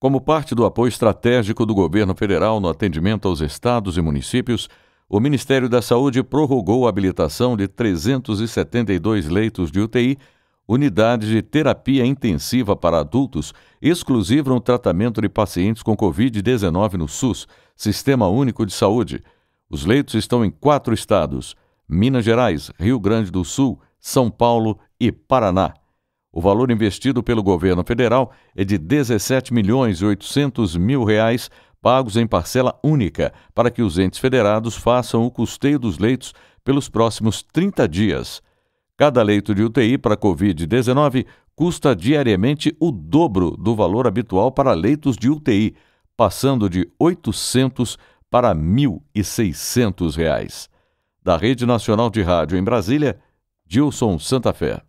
Como parte do apoio estratégico do governo federal no atendimento aos estados e municípios, o Ministério da Saúde prorrogou a habilitação de 372 leitos de UTI, unidades de terapia intensiva para adultos, exclusiva no tratamento de pacientes com Covid-19 no SUS, Sistema Único de Saúde. Os leitos estão em quatro estados: Minas Gerais, Rio Grande do Sul, São Paulo e Paraná. O valor investido pelo governo federal é de 17 milhões e 800 mil reais pagos em parcela única para que os entes federados façam o custeio dos leitos pelos próximos 30 dias. Cada leito de UTI para COVID-19 custa diariamente o dobro do valor habitual para leitos de UTI, passando de 800 para 1.600 reais. Da Rede Nacional de Rádio em Brasília, Gilson Santa Fé.